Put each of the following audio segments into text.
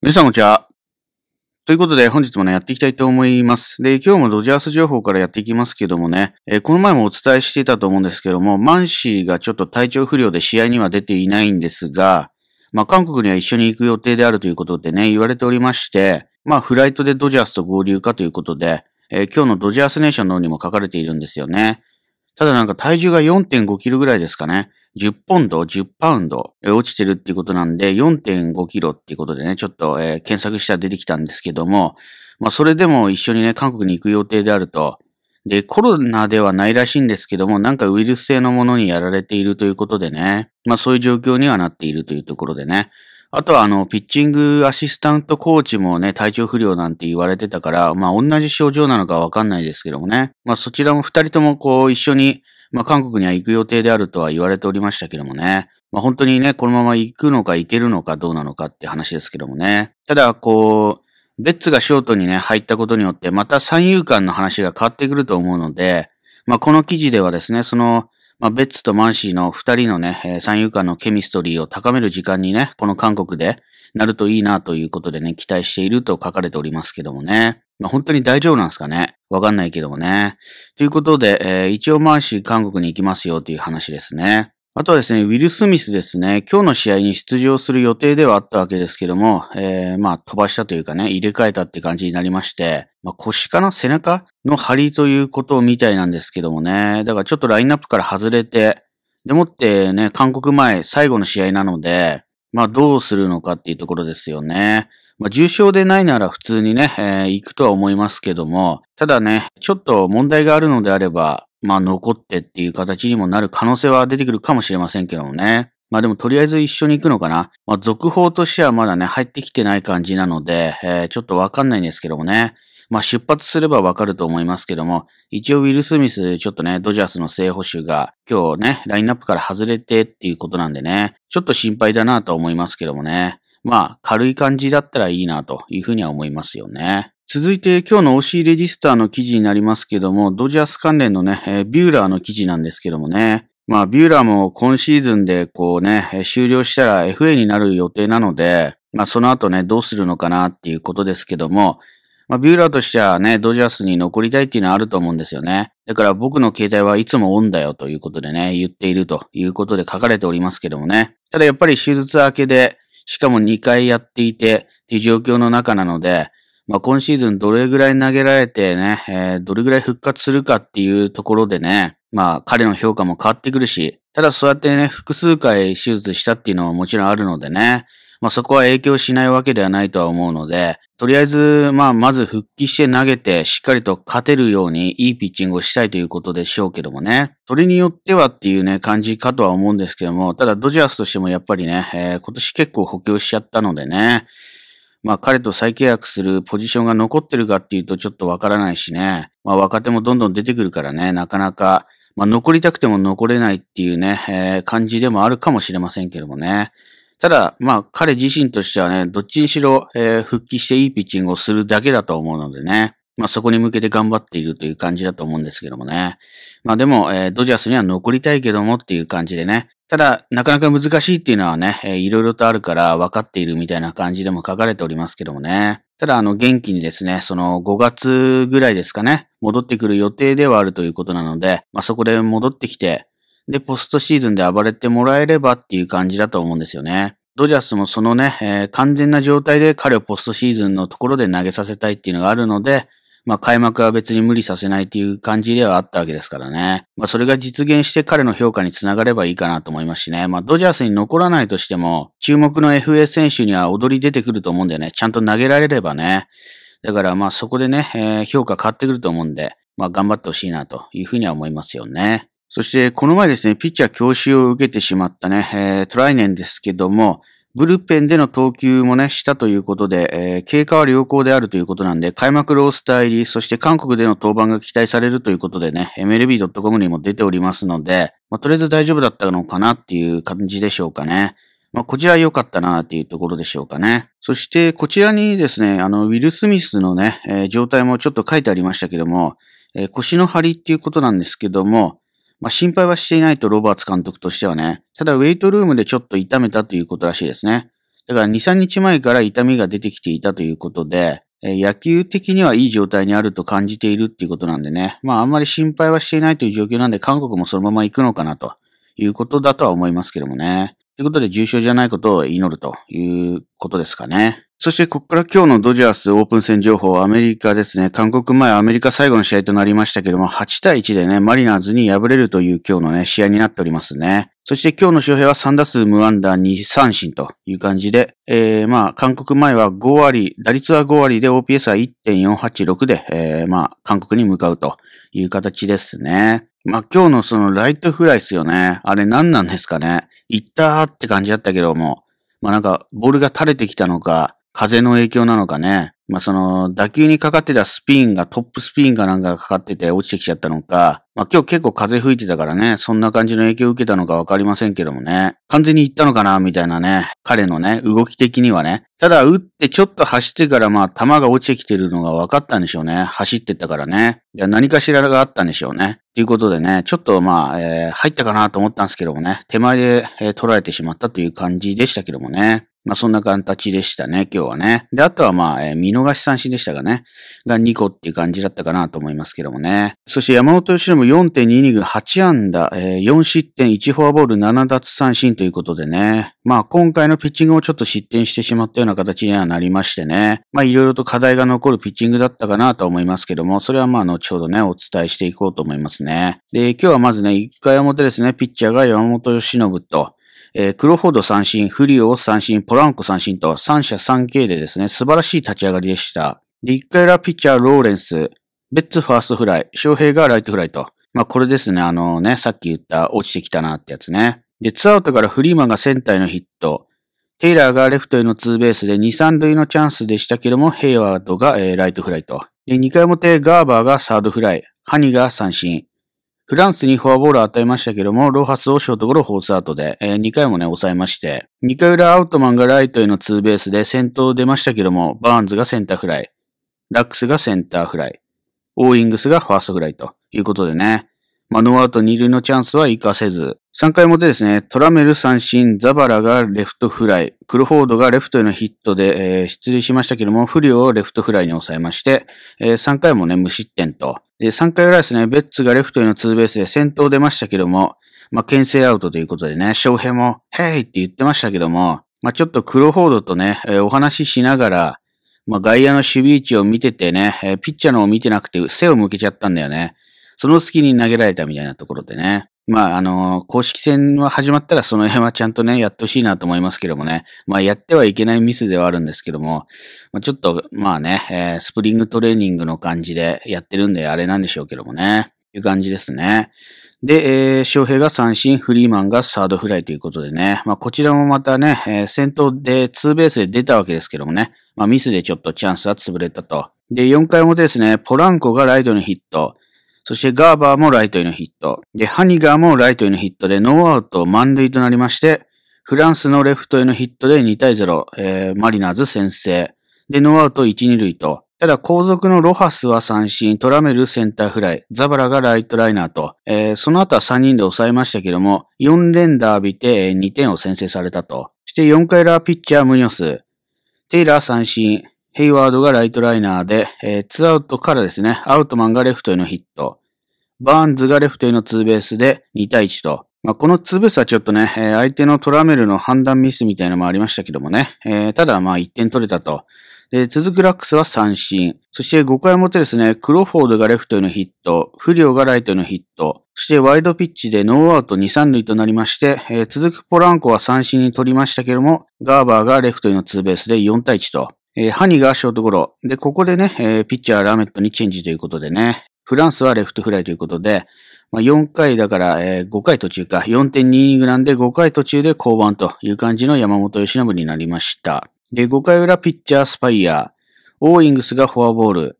皆さんこんにちは。ということで、本日もね、やっていきたいと思います。で、今日もドジャース情報からやっていきますけどもね、えー、この前もお伝えしていたと思うんですけども、マンシーがちょっと体調不良で試合には出ていないんですが、まあ、韓国には一緒に行く予定であるということでね、言われておりまして、まあ、フライトでドジャースと合流かということで、えー、今日のドジャースネーションの方にも書かれているんですよね。ただなんか体重が4.5キロぐらいですかね。10ポンド、10パウンド、えー、落ちてるっていうことなんで、4.5キロっていうことでね、ちょっと、えー、検索したら出てきたんですけども、まあ、それでも一緒にね、韓国に行く予定であると。で、コロナではないらしいんですけども、なんかウイルス性のものにやられているということでね、まあ、そういう状況にはなっているというところでね。あとは、あの、ピッチングアシスタントコーチもね、体調不良なんて言われてたから、まあ、同じ症状なのかわかんないですけどもね。まあ、そちらも二人ともこう、一緒にまあ、韓国には行く予定であるとは言われておりましたけどもね。まあ、本当にね、このまま行くのか行けるのかどうなのかって話ですけどもね。ただ、こう、ベッツがショートにね、入ったことによって、また三遊間の話が変わってくると思うので、まあ、この記事ではですね、その、まあ、ベッツとマンシーの二人のね、三遊間のケミストリーを高める時間にね、この韓国でなるといいなということでね、期待していると書かれておりますけどもね。まあ、本当に大丈夫なんですかねわかんないけどもね。ということで、えー、一応回し韓国に行きますよという話ですね。あとはですね、ウィル・スミスですね、今日の試合に出場する予定ではあったわけですけども、えー、まあ飛ばしたというかね、入れ替えたって感じになりまして、まあ腰かな背中の張りということみたいなんですけどもね、だからちょっとラインナップから外れて、でもってね、韓国前最後の試合なので、まあどうするのかっていうところですよね。まあ、重症でないなら普通にね、えー、行くとは思いますけども、ただね、ちょっと問題があるのであれば、まあ、残ってっていう形にもなる可能性は出てくるかもしれませんけどもね。まあでもとりあえず一緒に行くのかな。まあ続報としてはまだね、入ってきてない感じなので、えー、ちょっとわかんないんですけどもね。まあ出発すればわかると思いますけども、一応ウィル・スミス、ちょっとね、ドジャースの正捕手が今日ね、ラインナップから外れてっていうことなんでね、ちょっと心配だなと思いますけどもね。まあ、軽い感じだったらいいなというふうには思いますよね。続いて今日の押しレジスターの記事になりますけども、ドジャース関連のね、えー、ビューラーの記事なんですけどもね。まあ、ビューラーも今シーズンでこうね、終了したら FA になる予定なので、まあ、その後ね、どうするのかなっていうことですけども、まあ、ビューラーとしてはね、ドジャースに残りたいっていうのはあると思うんですよね。だから僕の携帯はいつもオンだよということでね、言っているということで書かれておりますけどもね。ただやっぱり手術明けで、しかも2回やっていて、っていう状況の中なので、まあ、今シーズンどれぐらい投げられてね、えー、どれぐらい復活するかっていうところでね、まあ、彼の評価も変わってくるし、ただそうやってね、複数回手術したっていうのはもちろんあるのでね、まあ、そこは影響しないわけではないとは思うので、とりあえず、まあ、まず復帰して投げて、しっかりと勝てるようにいいピッチングをしたいということでしょうけどもね。それによってはっていうね、感じかとは思うんですけども、ただドジャースとしてもやっぱりね、えー、今年結構補強しちゃったのでね、まあ彼と再契約するポジションが残ってるかっていうとちょっとわからないしね、まあ若手もどんどん出てくるからね、なかなか、まあ残りたくても残れないっていうね、えー、感じでもあるかもしれませんけどもね。ただ、まあ、彼自身としてはね、どっちにしろ、えー、復帰していいピッチングをするだけだと思うのでね。まあ、そこに向けて頑張っているという感じだと思うんですけどもね。まあ、でも、えー、ドジャースには残りたいけどもっていう感じでね。ただ、なかなか難しいっていうのはね、えー、いろいろとあるから分かっているみたいな感じでも書かれておりますけどもね。ただ、あの、元気にですね、その5月ぐらいですかね、戻ってくる予定ではあるということなので、まあ、そこで戻ってきて、で、ポストシーズンで暴れてもらえればっていう感じだと思うんですよね。ドジャースもそのね、えー、完全な状態で彼をポストシーズンのところで投げさせたいっていうのがあるので、まあ開幕は別に無理させないっていう感じではあったわけですからね。まあそれが実現して彼の評価につながればいいかなと思いますしね。まあドジャースに残らないとしても、注目の FA 選手には踊り出てくると思うんだよね。ちゃんと投げられればね。だからまあそこでね、えー、評価変わってくると思うんで、まあ頑張ってほしいなというふうには思いますよね。そして、この前ですね、ピッチャー強襲を受けてしまったね、えー、トライネンですけども、ブルペンでの投球もね、したということで、えー、経過は良好であるということなんで、開幕ロースター入り、そして韓国での登板が期待されるということでね、MLB.com にも出ておりますので、まあ、とりあえず大丈夫だったのかなっていう感じでしょうかね。まあ、こちら良かったなっていうところでしょうかね。そして、こちらにですね、あの、ウィル・スミスのね、えー、状態もちょっと書いてありましたけども、えー、腰の張りっていうことなんですけども、まあ、心配はしていないとロバーツ監督としてはね。ただウェイトルームでちょっと痛めたということらしいですね。だから2、3日前から痛みが出てきていたということで、えー、野球的にはいい状態にあると感じているっていうことなんでね。まああんまり心配はしていないという状況なんで韓国もそのまま行くのかなということだとは思いますけどもね。ということで、重症じゃないことを祈るということですかね。そして、ここから今日のドジャースオープン戦情報、アメリカですね。韓国前アメリカ最後の試合となりましたけども、8対1でね、マリナーズに敗れるという今日のね、試合になっておりますね。そして今日の周平は3打数無安打2三振という感じで、えー、まあ、韓国前は5割、打率は5割で OPS は1.486で、えー、まあ、韓国に向かうという形ですね。まあ、今日のそのライトフライですよね。あれ何なんですかね。行ったーって感じだったけども、まあなんか、ボールが垂れてきたのか、風の影響なのかね。まあ、その、打球にかかってたスピンが、トップスピンかなんかがかかってて落ちてきちゃったのか、まあ、今日結構風吹いてたからね、そんな感じの影響を受けたのかわかりませんけどもね、完全に行ったのかな、みたいなね、彼のね、動き的にはね。ただ、打ってちょっと走ってから、まあ、球が落ちてきてるのが分かったんでしょうね。走ってったからね。いや、何かしらがあったんでしょうね。ということでね、ちょっとまあ、えー、入ったかなと思ったんですけどもね、手前で、えー、捉えてしまったという感じでしたけどもね。まあ、そんな形でしたね、今日はね。で、あとはまあ、えー、見逃し三振でしたがね。が2個っていう感じだったかなと思いますけどもね。そして山本義信4.2イニング8安打、えー、4失点1フォアボール7奪三振ということでね。まあ、今回のピッチングをちょっと失点してしまったような形にはなりましてね。まあ、いろいろと課題が残るピッチングだったかなと思いますけども、それはまあ、後ほどね、お伝えしていこうと思いますね。で、今日はまずね、1回表ですね、ピッチャーが山本義信と、えー、クロフォード三振、フリオ三振、ポランコ三振と三者三 k でですね、素晴らしい立ち上がりでした。で、1回裏ピッチャー、ローレンス、ベッツファーストフライ、翔平がライトフライと。まあ、これですね、あのね、さっき言った落ちてきたなってやつね。で、ツアウトからフリーマンがセンターへのヒット。テイラーがレフトへのツーベースで2、3塁のチャンスでしたけども、ヘイワードが、えー、ライトフライと。で、2回表、ガーバーがサードフライ、ハニが三振。フランスにフォアボールを与えましたけども、ロハスをショートゴロフォースアウトで、えー、2回もね、抑えまして、2回裏アウトマンがライトへのツーベースで先頭出ましたけども、バーンズがセンターフライ、ラックスがセンターフライ、オーイングスがファーストフライということでね、まノーアウト二塁のチャンスは活かせず、3回もですね、トラメル三振、ザバラがレフトフライ、クルフォードがレフトへのヒットで、えー、出塁しましたけども、不良をレフトフライに抑えまして、えー、3回もね、無失点と。で、3回裏ですね、ベッツがレフトへのツーベースで先頭出ましたけども、まあ、牽制アウトということでね、翔平も、ヘイって言ってましたけども、まあ、ちょっとクロフォードとね、えー、お話ししながら、まあ、外野の守備位置を見ててね、えー、ピッチャーのを見てなくて背を向けちゃったんだよね。その隙に投げられたみたいなところでね。まあ、あのー、公式戦は始まったらその辺はちゃんとね、やってほしいなと思いますけどもね。まあ、やってはいけないミスではあるんですけども、まあ、ちょっと、まあね、えー、スプリングトレーニングの感じでやってるんで、あれなんでしょうけどもね。いう感じですね。で、えー、翔平が三振、フリーマンがサードフライということでね。まあ、こちらもまたね、えー、先頭でツーベースで出たわけですけどもね。まあ、ミスでちょっとチャンスは潰れたと。で、4回もですね、ポランコがライトのヒット。そしてガーバーもライトへのヒット。で、ハニガーもライトへのヒットでノーアウト満塁となりまして、フランスのレフトへのヒットで2対0、えー、マリナーズ先制。で、ノーアウト1、2塁と。ただ、後続のロハスは三振、トラメルセンターフライ、ザバラがライトライナーと、えー、その後は3人で抑えましたけども、4連打浴びて2点を先制されたと。して4回ーピッチャームニョス、テイラー三振、ヘイワードがライトライナーで、えー、ツーアウトからですね、アウトマンがレフトへのヒット。バーンズがレフトへのツーベースで2対1と。まあ、このツーベースはちょっとね、えー、相手のトラメルの判断ミスみたいなのもありましたけどもね、えー、ただまあ1点取れたと。で、続くラックスは三振。そして5回表ですね、クロフォードがレフトへのヒット、フリオがライトへのヒット、そしてワイドピッチでノーアウト2、3塁となりまして、えー、続くポランコは三振に取りましたけども、ガーバーがレフトへのツーベースで4対1と。えー、ハニーがショートゴロ。で、ここでね、えー、ピッチャーラメットにチェンジということでね、フランスはレフトフライということで、まあ、4回だから、えー、5回途中か、4.2イニングなんで5回途中で降板という感じの山本由伸になりました。で、5回裏ピッチャースパイヤー、オーイングスがフォアボール、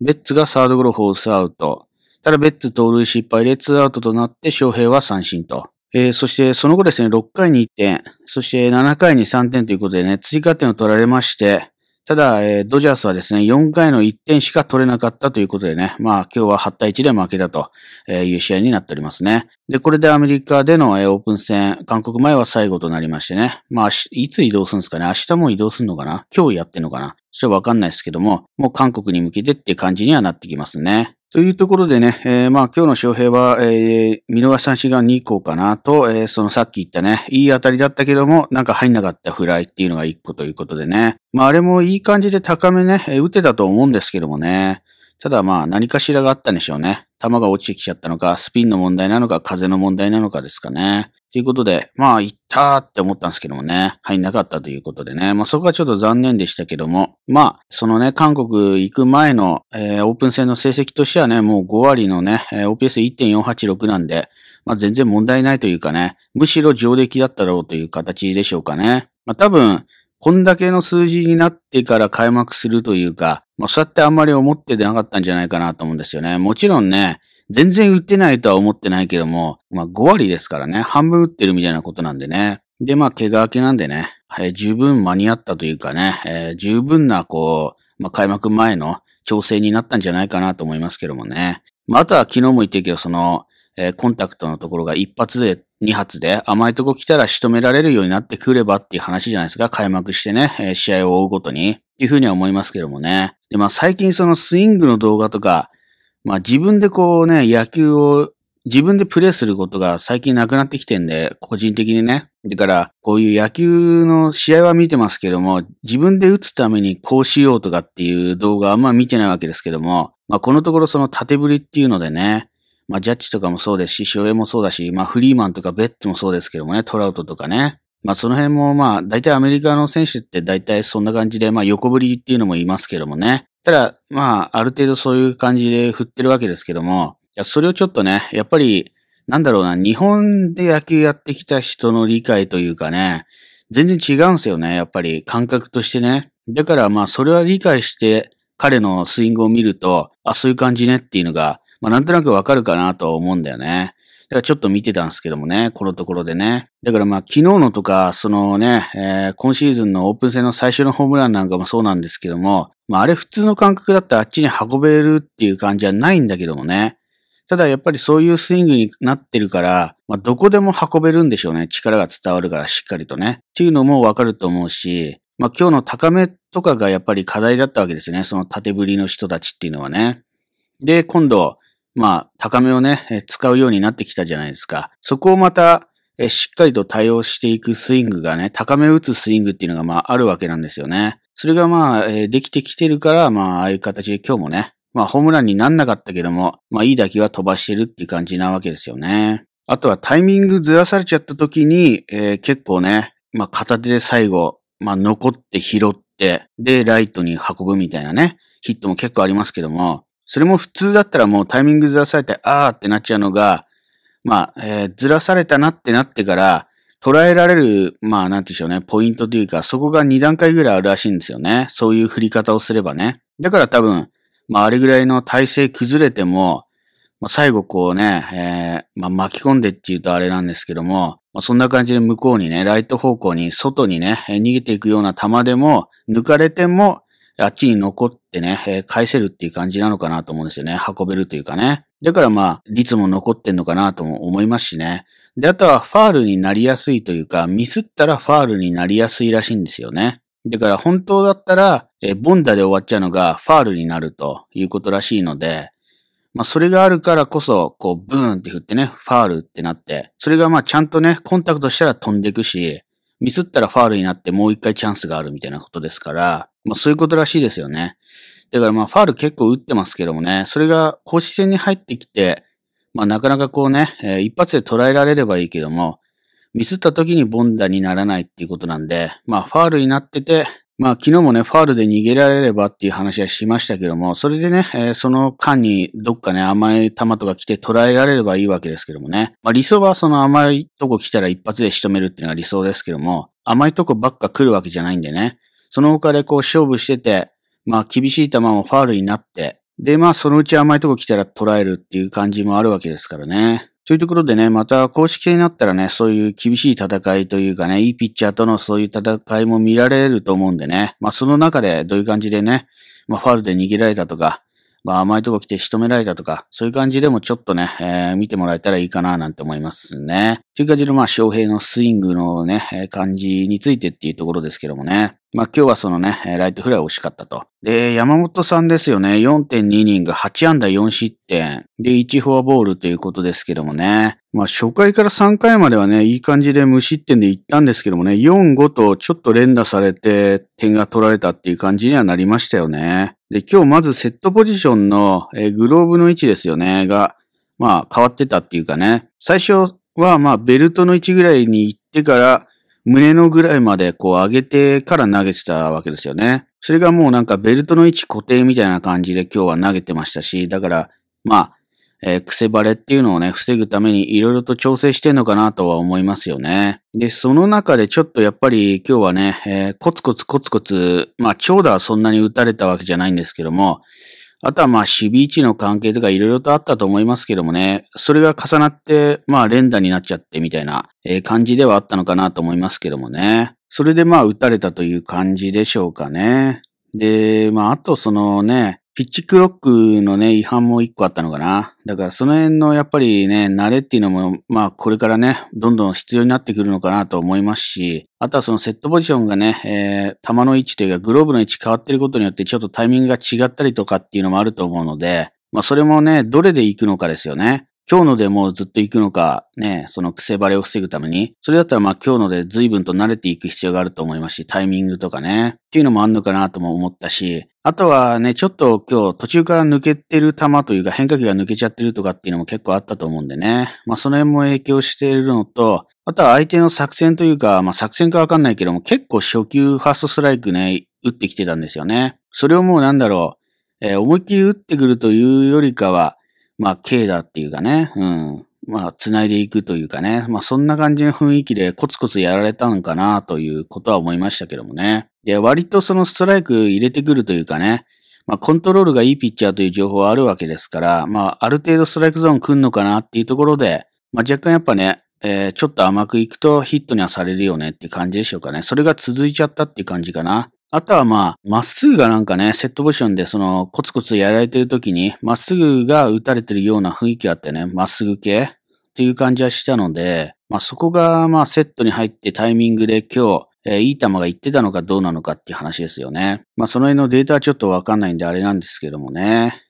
ベッツがサードゴロフォースアウト、ただベッツ盗塁失敗で2アウトとなって翔平は三振と。えー、そしてその後ですね、6回に1点、そして7回に3点ということでね、追加点を取られまして、ただ、えー、ドジャースはですね、4回の1点しか取れなかったということでね、まあ今日は8対1で負けたという試合になっておりますね。で、これでアメリカでの、えー、オープン戦、韓国前は最後となりましてね、まあいつ移動するんですかね、明日も移動するのかな今日やってんのかなちょっとわかんないですけども、もう韓国に向けてって感じにはなってきますね。というところでね、えー、まあ今日の翔平は、えー、見逃し三振が2個かなと、えー、そのさっき言ったね、いい当たりだったけども、なんか入んなかったフライっていうのが1個ということでね。まああれもいい感じで高めね、え打てたと思うんですけどもね。ただまあ何かしらがあったんでしょうね。球が落ちてきちゃったのか、スピンの問題なのか、風の問題なのかですかね。ということで、まあ、いったーって思ったんですけどもね、入んなかったということでね、まあそこはちょっと残念でしたけども、まあ、そのね、韓国行く前の、えー、オープン戦の成績としてはね、もう5割のね、OPS1.486 なんで、まあ全然問題ないというかね、むしろ上出来だったろうという形でしょうかね。まあ多分、こんだけの数字になってから開幕するというか、まあ、そうやってあんまり思ってなかったんじゃないかなと思うんですよね。もちろんね、全然売ってないとは思ってないけども、まあ5割ですからね、半分売ってるみたいなことなんでね。で、まあ怪我明けなんでね、はい、十分間に合ったというかね、えー、十分なこう、まあ開幕前の調整になったんじゃないかなと思いますけどもね。まああとは昨日も言ってるけど、その、えー、コンタクトのところが一発で、二発で甘いとこ来たら仕留められるようになってくればっていう話じゃないですか。開幕してね、えー、試合を追うごとに。っていうふうには思いますけどもね。で、まあ最近そのスイングの動画とか、まあ自分でこうね、野球を自分でプレーすることが最近なくなってきてんで、個人的にね。だから、こういう野球の試合は見てますけども、自分で打つためにこうしようとかっていう動画あんま見てないわけですけども、まあこのところその縦振りっていうのでね、まあ、ジャッジとかもそうですし、塩江もそうだし、まあ、フリーマンとかベッツもそうですけどもね、トラウトとかね。まあ、その辺もまあ、大体アメリカの選手って大体そんな感じで、まあ、横振りっていうのも言いますけどもね。ただ、まあ、ある程度そういう感じで振ってるわけですけども、それをちょっとね、やっぱり、なんだろうな、日本で野球やってきた人の理解というかね、全然違うんですよね、やっぱり感覚としてね。だからまあそれは理解して彼のスイングを見ると、あ、そういう感じねっていうのがまあなんとなくわかるかなと思うんだよね。だからちょっと見てたんですけどもね、このところでね。だからまあ昨日のとか、そのね、えー、今シーズンのオープン戦の最初のホームランなんかもそうなんですけども、まああれ普通の感覚だったらあっちに運べるっていう感じはないんだけどもね。ただやっぱりそういうスイングになってるから、まあどこでも運べるんでしょうね。力が伝わるからしっかりとね。っていうのもわかると思うし、まあ今日の高めとかがやっぱり課題だったわけですよね。その縦振りの人たちっていうのはね。で、今度、まあ、高めをね、使うようになってきたじゃないですか。そこをまた、しっかりと対応していくスイングがね、高め打つスイングっていうのがまああるわけなんですよね。それがまあ、できてきてるから、まあ、ああいう形で今日もね、まあ、ホームランになんなかったけども、まあ、いい打球は飛ばしてるっていう感じなわけですよね。あとはタイミングずらされちゃった時に、えー、結構ね、まあ、片手で最後、まあ、残って拾って、で、ライトに運ぶみたいなね、ヒットも結構ありますけども、それも普通だったらもうタイミングずらされて、あーってなっちゃうのが、まあ、えー、ずらされたなってなってから、捉えられる、まあ、なんてでしょうね、ポイントというか、そこが2段階ぐらいあるらしいんですよね。そういう振り方をすればね。だから多分、まあ、あれぐらいの体勢崩れても、まあ、最後こうね、えー、まあ、巻き込んでって言うとあれなんですけども、まあ、そんな感じで向こうにね、ライト方向に、外にね、逃げていくような球でも、抜かれても、あっちに残ってね、えー、返せるっていう感じなのかなと思うんですよね。運べるというかね。だからまあ、率も残ってんのかなとも思いますしね。で、あとはファールになりやすいというか、ミスったらファールになりやすいらしいんですよね。だから本当だったら、えボンダで終わっちゃうのがファールになるということらしいので、まあそれがあるからこそ、こうブーンって振ってね、ファールってなって、それがまあちゃんとね、コンタクトしたら飛んでいくし、ミスったらファールになってもう一回チャンスがあるみたいなことですから、まあそういうことらしいですよね。だからまあファール結構打ってますけどもね、それが公式戦に入ってきて、まあなかなかこうね、えー、一発で捉えられればいいけども、ミスった時にボンダにならないっていうことなんで、まあファールになってて、まあ昨日もね、ファールで逃げられればっていう話はしましたけども、それでね、えー、その間にどっかね、甘い球とか来て捉えられればいいわけですけどもね。まあ理想はその甘いとこ来たら一発で仕留めるっていうのが理想ですけども、甘いとこばっか来るわけじゃないんでね。その他でこう勝負してて、まあ厳しい球もファールになって、でまあそのうち甘いとこ来たら捉えるっていう感じもあるわけですからね。というところでね、また公式になったらね、そういう厳しい戦いというかね、いいピッチャーとのそういう戦いも見られると思うんでね、まあその中でどういう感じでね、まあファウルで逃げられたとか、まあ甘いとこ来て仕留められたとか、そういう感じでもちょっとね、えー、見てもらえたらいいかななんて思いますね。という感じのまあ翔平のスイングのね、感じについてっていうところですけどもね。まあ今日はそのね、ライトフライ惜しかったと。で、山本さんですよね。4.2イニング、8安打4失点。で、1フォアボールということですけどもね。まあ初回から3回まではね、いい感じで無失点でいったんですけどもね、4、5とちょっと連打されて点が取られたっていう感じにはなりましたよね。で、今日まずセットポジションの、えグローブの位置ですよね、が、まあ変わってたっていうかね。最初はまあベルトの位置ぐらいに行ってから、胸のぐらいまでこう上げてから投げてたわけですよね。それがもうなんかベルトの位置固定みたいな感じで今日は投げてましたし、だから、まあ、えー、癖バレっていうのをね、防ぐために色々と調整してんのかなとは思いますよね。で、その中でちょっとやっぱり今日はね、えー、コツコツコツコツ、まあ長打はそんなに打たれたわけじゃないんですけども、あとはまあ守備位置の関係とかいろいろとあったと思いますけどもね、それが重なってまあ連打になっちゃってみたいな感じではあったのかなと思いますけどもね。それでまあ打たれたという感じでしょうかね。で、まああとそのね、ピッチクロックのね、違反も一個あったのかな。だからその辺のやっぱりね、慣れっていうのも、まあこれからね、どんどん必要になってくるのかなと思いますし、あとはそのセットポジションがね、えー、球の位置というかグローブの位置変わってることによってちょっとタイミングが違ったりとかっていうのもあると思うので、まあそれもね、どれで行くのかですよね。今日のでもうずっと行くのか、ね、その癖バレを防ぐために、それだったらまあ今日ので随分と慣れていく必要があると思いますし、タイミングとかね、っていうのもあんのかなとも思ったし、あとはね、ちょっと今日途中から抜けてる球というか変化球が抜けちゃってるとかっていうのも結構あったと思うんでね、まあその辺も影響しているのと、あとは相手の作戦というか、まあ作戦かわかんないけども、結構初級ファーストストライクね、打ってきてたんですよね。それをもうなんだろう、えー、思いっきり打ってくるというよりかは、まあ、K だっていうかね、うん。まあ、繋いでいくというかね、まあ、そんな感じの雰囲気でコツコツやられたのかなということは思いましたけどもね。で、割とそのストライク入れてくるというかね、まあ、コントロールがいいピッチャーという情報はあるわけですから、まあ、ある程度ストライクゾーン来んのかなっていうところで、まあ、若干やっぱね、えー、ちょっと甘くいくとヒットにはされるよねって感じでしょうかね。それが続いちゃったっていう感じかな。あとはまあ、まっすぐがなんかね、セットポジションでそのコツコツやられてる時に、まっすぐが打たれてるような雰囲気あってね、まっすぐ系っていう感じはしたので、まあそこがまあセットに入ってタイミングで今日、えー、いい球がいってたのかどうなのかっていう話ですよね。まあその辺のデータはちょっとわかんないんであれなんですけどもね。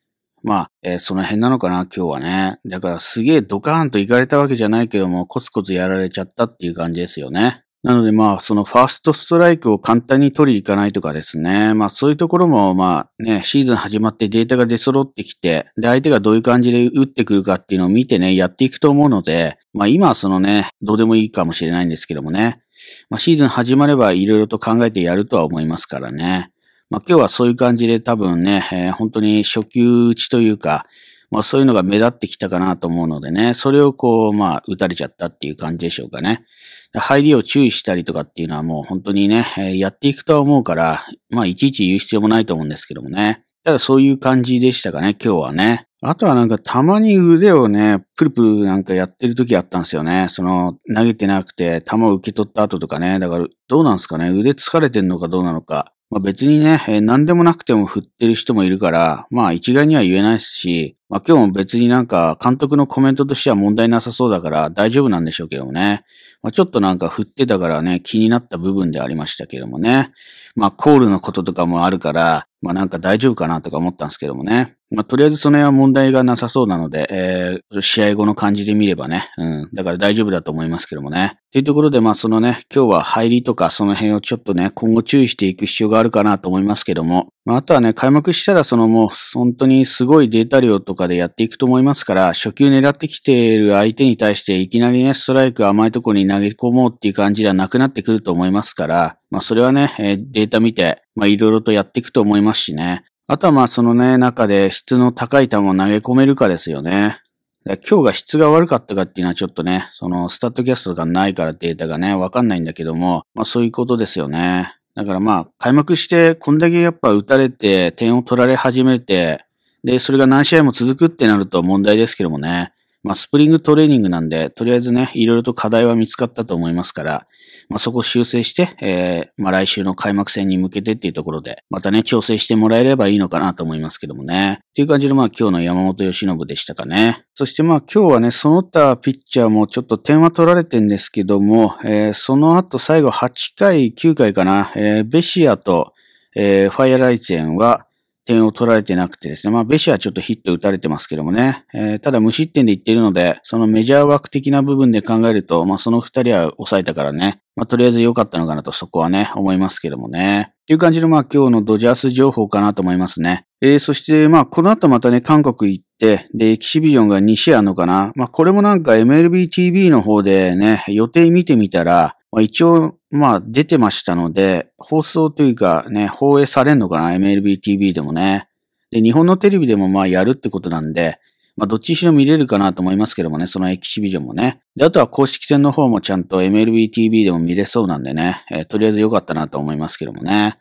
まあ、えー、その辺なのかな、今日はね。だからすげえドカーンと行かれたわけじゃないけども、コツコツやられちゃったっていう感じですよね。なのでまあ、そのファーストストライクを簡単に取りに行かないとかですね。まあそういうところもまあね、シーズン始まってデータが出揃ってきて、で相手がどういう感じで打ってくるかっていうのを見てね、やっていくと思うので、まあ今はそのね、どうでもいいかもしれないんですけどもね。まあシーズン始まれば色々と考えてやるとは思いますからね。まあ今日はそういう感じで多分ね、えー、本当に初級打ちというか、まあそういうのが目立ってきたかなと思うのでね、それをこう、まあ打たれちゃったっていう感じでしょうかね。入りを注意したりとかっていうのはもう本当にね、やっていくとは思うから、まあいちいち言う必要もないと思うんですけどもね。ただそういう感じでしたかね、今日はね。あとはなんかたまに腕をね、プルプルなんかやってる時あったんですよね。その、投げてなくて、球を受け取った後とかね。だから、どうなんですかね腕疲れてんのかどうなのか。まあ、別にね、えー、何でもなくても振ってる人もいるから、まあ一概には言えないし、まあ今日も別になんか監督のコメントとしては問題なさそうだから大丈夫なんでしょうけどもね。まあちょっとなんか振ってたからね、気になった部分でありましたけどもね。まあコールのこととかもあるから、まあなんか大丈夫かなとか思ったんですけどもね。まあ、とりあえずその辺は問題がなさそうなので、えー、試合後の感じで見ればね、うん、だから大丈夫だと思いますけどもね。というところで、まあ、そのね、今日は入りとかその辺をちょっとね、今後注意していく必要があるかなと思いますけども、まあ、あとはね、開幕したらそのもう本当にすごいデータ量とかでやっていくと思いますから、初級狙ってきている相手に対していきなりね、ストライク甘いとこに投げ込もうっていう感じではなくなってくると思いますから、まあ、それはね、データ見て、まあ、いろいろとやっていくと思いますしね。あとはまあそのね、中で質の高い球を投げ込めるかですよね。今日が質が悪かったかっていうのはちょっとね、そのスタッドキャストがないからデータがね、わかんないんだけども、まあそういうことですよね。だからまあ開幕してこんだけやっぱ打たれて点を取られ始めて、で、それが何試合も続くってなると問題ですけどもね。まあ、スプリングトレーニングなんで、とりあえずね、いろいろと課題は見つかったと思いますから、まあ、そこ修正して、えー、まあ、来週の開幕戦に向けてっていうところで、またね、調整してもらえればいいのかなと思いますけどもね。っていう感じで、まあ、今日の山本由伸でしたかね。そして、まあ、今日はね、その他ピッチャーもちょっと点は取られてんですけども、えー、その後最後8回、9回かな、えー、ベシアと、えー、ファイアライツェンは、点を取られてなくてですね、まあ、ベシアはちょっとヒット打たれてますけどもね、えー、ただ無失点でいってるので、そのメジャー枠的な部分で考えると、まあ、その二人は抑えたからね、まあ、とりあえず良かったのかなとそこはね、思いますけどもね。っていう感じの、まあ、今日のドジャース情報かなと思いますね。えー、そして、まあ、この後またね、韓国行って、で、エキシビジョンが2試合あるのかな。まあ、これもなんか MLB TV の方でね、予定見てみたら、まあ、一応、まあ、出てましたので、放送というかね、放映されんのかな ?MLB TV でもね。で、日本のテレビでもまあ、やるってことなんで、まあ、どっちにしろ見れるかなと思いますけどもね、そのエキシビジョンもね。で、あとは公式戦の方もちゃんと MLB TV でも見れそうなんでね、えー、とりあえず良かったなと思いますけどもね。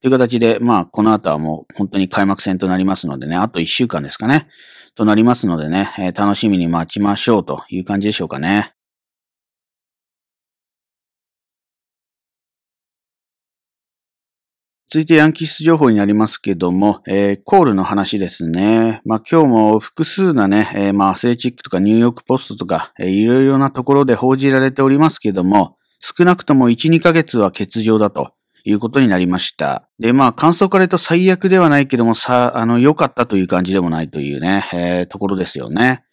という形で、まあ、この後はもう本当に開幕戦となりますのでね、あと1週間ですかね、となりますのでね、えー、楽しみに待ちましょうという感じでしょうかね。続いてヤンキース情報になりますけども、えー、コールの話ですね。まあ今日も複数なね、えー、まあアスレチックとかニューヨークポストとか、えー、いろいろなところで報じられておりますけども、少なくとも1、2ヶ月は欠場だということになりました。で、まあ感想から言うと最悪ではないけども、さ、あの、良かったという感じでもないというね、えー、ところですよね。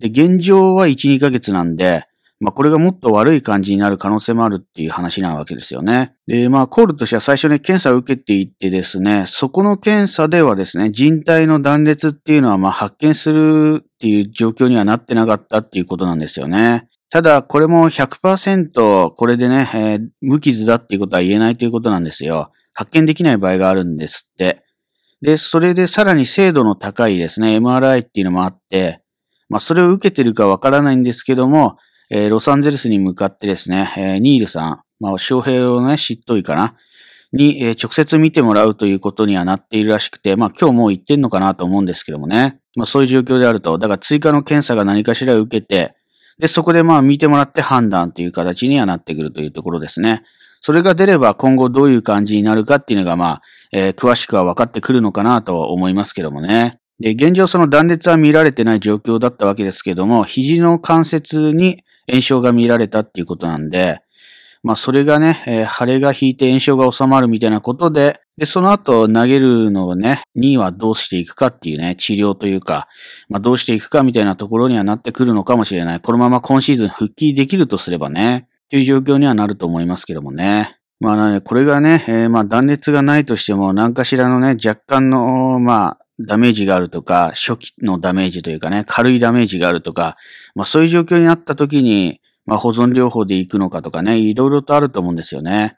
で、現状は1、2ヶ月なんで、まあ、これがもっと悪い感じになる可能性もあるっていう話なわけですよね。で、まあ、コールとしては最初に検査を受けていってですね、そこの検査ではですね、人体の断裂っていうのは、まあ、発見するっていう状況にはなってなかったっていうことなんですよね。ただ、これも100%これでね、えー、無傷だっていうことは言えないということなんですよ。発見できない場合があるんですって。で、それでさらに精度の高いですね、MRI っていうのもあって、まあ、それを受けてるかわからないんですけども、えー、ロサンゼルスに向かってですね、えー、ニールさん、まあ、翔平をね、知っといかな、に、えー、直接見てもらうということにはなっているらしくて、まあ、今日もう行ってんのかなと思うんですけどもね。まあ、そういう状況であると。だから追加の検査が何かしら受けて、で、そこでまあ見てもらって判断という形にはなってくるというところですね。それが出れば今後どういう感じになるかっていうのがまあ、えー、詳しくは分かってくるのかなとは思いますけどもね。で、現状その断裂は見られてない状況だったわけですけども、肘の関節に、炎症が見られたっていうことなんで、まあそれがね、えー、腫れが引いて炎症が収まるみたいなことで、で、その後投げるのをね、2はどうしていくかっていうね、治療というか、まあどうしていくかみたいなところにはなってくるのかもしれない。このまま今シーズン復帰できるとすればね、という状況にはなると思いますけどもね。まあ、ね、これがね、えー、まあ断熱がないとしても、何かしらのね、若干の、まあ、ダメージがあるとか、初期のダメージというかね、軽いダメージがあるとか、まあそういう状況になった時に、まあ保存療法で行くのかとかね、いろいろとあると思うんですよね。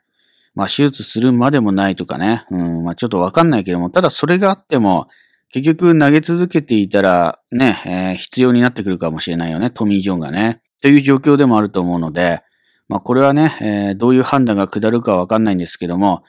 まあ手術するまでもないとかね、うん、まあちょっとわかんないけども、ただそれがあっても、結局投げ続けていたらね、えー、必要になってくるかもしれないよね、トミー・ジョンがね。という状況でもあると思うので、まあこれはね、えー、どういう判断が下るかわかんないんですけども、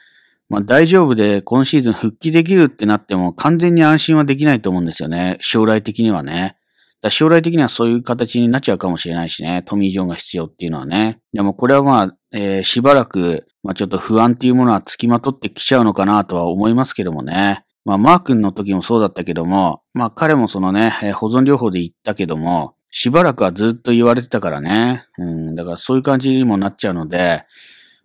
まあ、大丈夫で今シーズン復帰できるってなっても完全に安心はできないと思うんですよね。将来的にはね。だ将来的にはそういう形になっちゃうかもしれないしね。トミー・ジョンが必要っていうのはね。でもこれはまあ、えー、しばらく、まあちょっと不安っていうものは付きまとってきちゃうのかなとは思いますけどもね。まあマー君の時もそうだったけども、まあ彼もそのね、えー、保存療法で言ったけども、しばらくはずっと言われてたからね。うん、だからそういう感じにもなっちゃうので、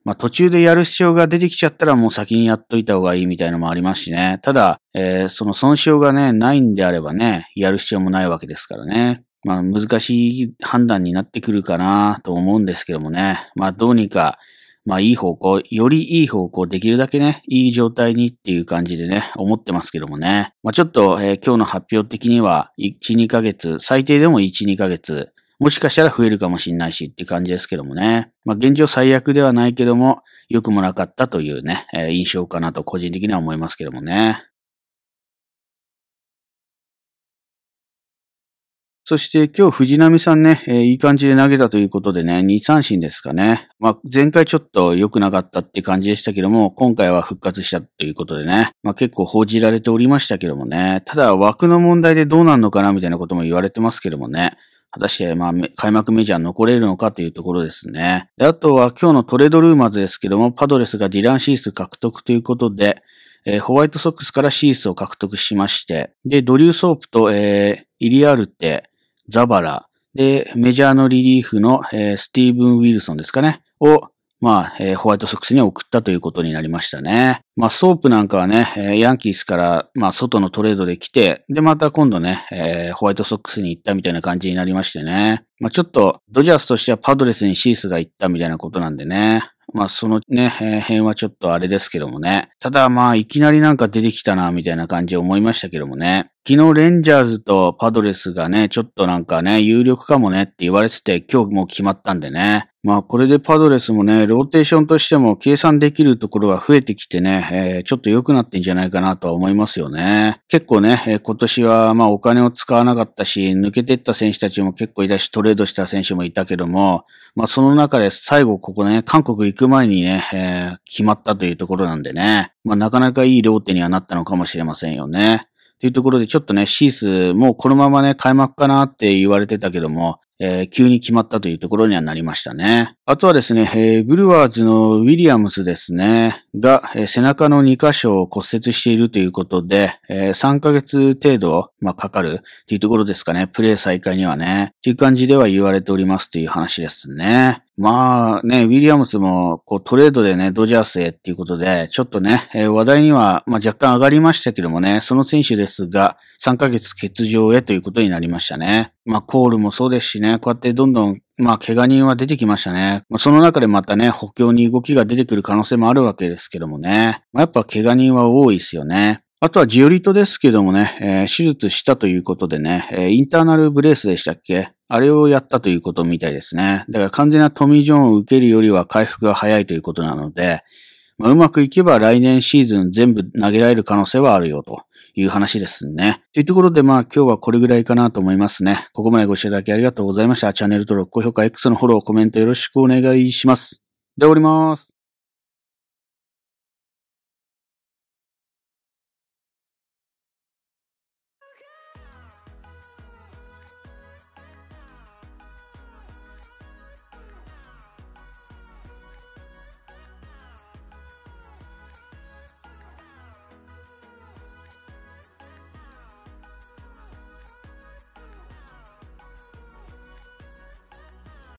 まあ途中でやる必要が出てきちゃったらもう先にやっといた方がいいみたいなのもありますしね。ただ、えー、その損傷がね、ないんであればね、やる必要もないわけですからね。まあ難しい判断になってくるかなと思うんですけどもね。まあどうにか、まあいい方向、よりいい方向、できるだけね、いい状態にっていう感じでね、思ってますけどもね。まあちょっと、えー、今日の発表的には、1、2ヶ月、最低でも1、2ヶ月、もしかしたら増えるかもしんないしって感じですけどもね。まあ現状最悪ではないけども、良くもなかったというね、えー、印象かなと個人的には思いますけどもね。そして今日藤波さんね、えー、いい感じで投げたということでね、2三振ですかね。まあ、前回ちょっと良くなかったって感じでしたけども、今回は復活したということでね、まあ結構報じられておりましたけどもね、ただ枠の問題でどうなんのかなみたいなことも言われてますけどもね、果たして、まあ、開幕メジャー残れるのかというところですね。で、あとは今日のトレードルーマーズですけども、パドレスがディランシース獲得ということで、えー、ホワイトソックスからシースを獲得しまして、で、ドリューソープと、えー、イリアルテ、ザバラ、で、メジャーのリリーフの、えー、スティーブン・ウィルソンですかね、をまあ、えー、ホワイトソックスに送ったということになりましたね。まあ、ソープなんかはね、えー、ヤンキースから、まあ、外のトレードで来て、で、また今度ね、えー、ホワイトソックスに行ったみたいな感じになりましてね。まあ、ちょっと、ドジャースとしてはパドレスにシースが行ったみたいなことなんでね。まあ、そのね、えー、辺はちょっとあれですけどもね。ただまあ、いきなりなんか出てきたな、みたいな感じ思いましたけどもね。昨日レンジャーズとパドレスがね、ちょっとなんかね、有力かもねって言われてて、今日も決まったんでね。まあ、これでパドレスもね、ローテーションとしても計算できるところが増えてきてね、えー、ちょっと良くなってんじゃないかなとは思いますよね。結構ね、えー、今年はまあお金を使わなかったし、抜けてった選手たちも結構いたし、トレードした選手もいたけども、まあその中で最後ここね、韓国行く前にね、えー、決まったというところなんでね、まあなかなかいいローテにはなったのかもしれませんよね。というところで、ちょっとね、シース、もうこのままね、開幕かなって言われてたけども、えー、急に決まったというところにはなりましたね。あとはですね、えー、ブルワーズのウィリアムスですね、が、えー、背中の2箇所を骨折しているということで、えー、3ヶ月程度、まあ、かかるっていうところですかね、プレイ再開にはね、っていう感じでは言われておりますという話ですね。まあね、ウィリアムスもこうトレードでね、ドジャースへっていうことで、ちょっとね、えー、話題には、まあ、若干上がりましたけどもね、その選手ですが、3ヶ月欠場へということになりましたね。まあ、コールもそうですしね、こうやってどんどん、まあ、怪我人は出てきましたね。まあ、その中でまたね、補強に動きが出てくる可能性もあるわけですけどもね。まあ、やっぱ怪我人は多いですよね。あとはジオリトですけどもね、えー、手術したということでね、えー、インターナルブレースでしたっけあれをやったということみたいですね。だから完全なトミー・ジョンを受けるよりは回復が早いということなので、まあ、うまくいけば来年シーズン全部投げられる可能性はあるよという話ですね。というところでまあ今日はこれぐらいかなと思いますね。ここまでご視聴いただきありがとうございました。チャンネル登録、高評価、X のフォロー、コメントよろしくお願いします。でおります。